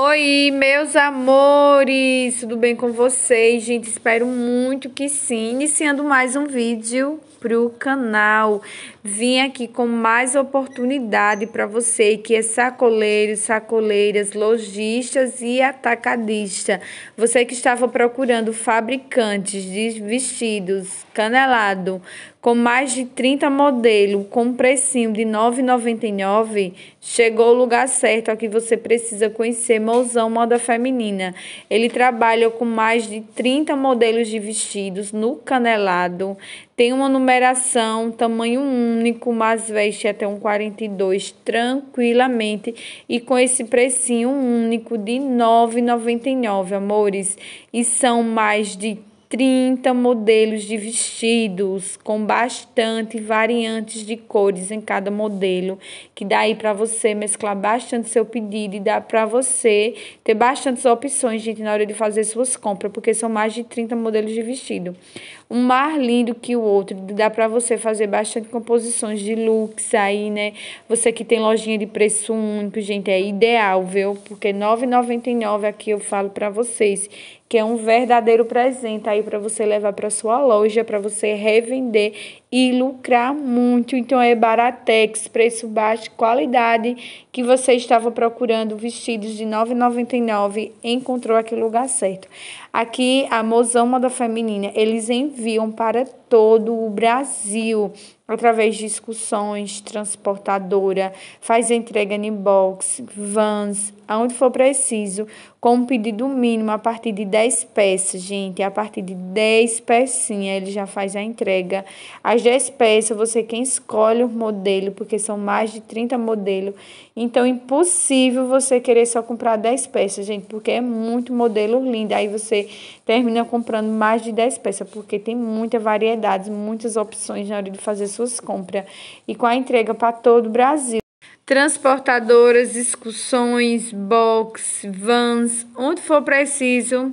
Oi, meus amores, tudo bem com vocês? Gente, espero muito que sim. Iniciando mais um vídeo pro canal vim aqui com mais oportunidade para você que é sacoleiro, sacoleiras, lojistas e atacadista. Você que estava procurando fabricantes de vestidos canelado com mais de 30 modelos com precinho de R$ 9,99, chegou o lugar certo ao que você precisa conhecer Mozão Moda Feminina. Ele trabalha com mais de 30 modelos de vestidos no canelado, tem uma numeração tamanho 1 único, mas veste é até um 42 tranquilamente e com esse precinho único de 9,99, amores. E são mais de 30 modelos de vestidos com bastante variantes de cores em cada modelo, que dá aí para você mesclar bastante seu pedido e dá para você ter bastantes opções, gente, na hora de fazer suas compras, porque são mais de 30 modelos de vestido um mais lindo que o outro. Dá para você fazer bastante composições de looks aí, né? Você que tem lojinha de preço único, gente, é ideal, viu? Porque R$ 9,99 aqui eu falo para vocês que é um verdadeiro presente aí para você levar para sua loja, para você revender e lucrar muito. Então é Baratex, preço baixo, qualidade que você estava procurando vestidos de 9,99, encontrou aquele lugar certo. Aqui a Mozão moda feminina, eles enviam para todo o Brasil, através de excursões, transportadora, faz entrega em box, vans, aonde for preciso, com um pedido mínimo a partir de 10 peças, gente, a partir de 10 pecinhas ele já faz a entrega. As 10 peças, você quem escolhe o modelo, porque são mais de 30 modelos, então impossível você querer só comprar 10 peças, gente, porque é muito modelo lindo, aí você termina comprando mais de 10 peças, porque tem muita variedade variedades, muitas opções na hora de fazer suas compras e com a entrega para todo o Brasil. Transportadoras, excursões, box, vans, onde for preciso,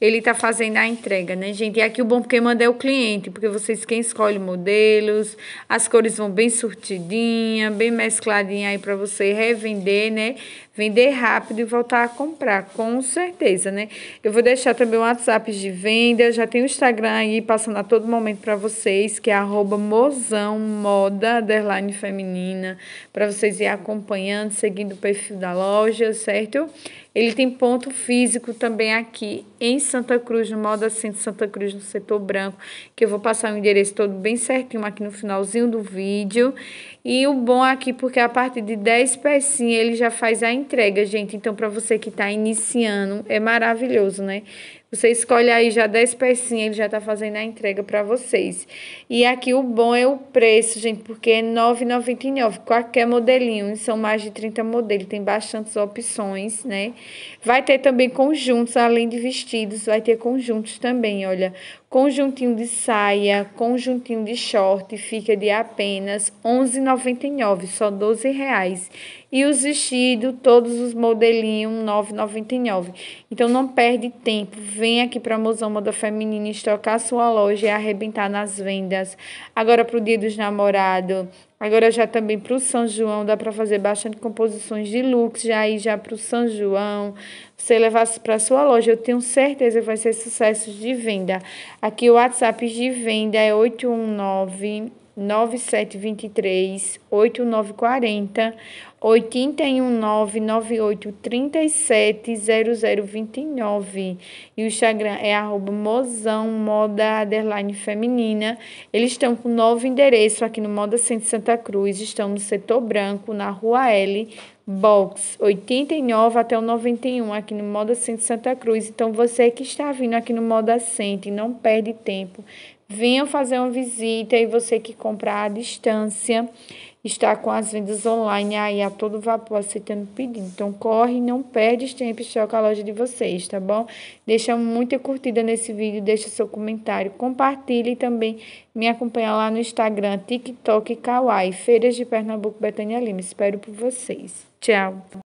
ele tá fazendo a entrega, né, gente? E aqui o bom porque manda é o cliente, porque vocês quem escolhe modelos, as cores vão bem surtidinha, bem mescladinha aí para você revender, né? Vender rápido e voltar a comprar, com certeza, né? Eu vou deixar também o WhatsApp de venda, já tem o Instagram aí passando a todo momento para vocês, que é @mozãomoda underline feminina, para vocês ir acompanhando, seguindo o perfil da loja, certo? Ele tem ponto físico também aqui em Santa Cruz, no Moda Centro Santa Cruz, no setor branco, que eu vou passar o endereço todo bem certinho aqui no finalzinho do vídeo. E o bom aqui, porque a partir de 10 pecinhas ele já faz a entrega entrega, gente. Então, para você que está iniciando, é maravilhoso, né? Você escolhe aí já 10 pecinhas, ele já está fazendo a entrega para vocês. E aqui o bom é o preço, gente, porque é R$ 9,99, qualquer modelinho. são mais de 30 modelos, tem bastantes opções, né? Vai ter também conjuntos, além de vestidos, vai ter conjuntos também, olha. Conjuntinho de saia, conjuntinho de short, fica de apenas R$ 11,99, só R$ 12,00 e os vestidos, todos os modelinhos, 9,99. Então não perde tempo, vem aqui para a Mozão Moda Feminina estocar sua loja e arrebentar nas vendas. Agora para o Dia dos Namorados, agora já também para o São João, dá para fazer bastante composições de looks já ir já para o São João. Você levar para sua loja, eu tenho certeza que vai ser sucesso de venda. Aqui o WhatsApp de venda é 819 9723 8940 81998370029 e o Instagram é arroba mozão moda underline feminina. Eles estão com novo endereço aqui no Moda Centro Santa Cruz, estão no setor branco, na Rua L, box 89 até o 91 aqui no Moda Centro Santa Cruz. Então você que está vindo aqui no Moda Centro e não perde tempo, venha fazer uma visita e você que comprar à distância está com as vendas online aí a todo vapor aceitando pedido. Então corre, não perde tempo, com é a loja de vocês, tá bom? Deixa muita curtida nesse vídeo, deixa seu comentário, compartilhe e também me acompanha lá no Instagram, TikTok Kawaii, Feiras de Pernambuco, Betânia Lima. Espero por vocês. Tchau.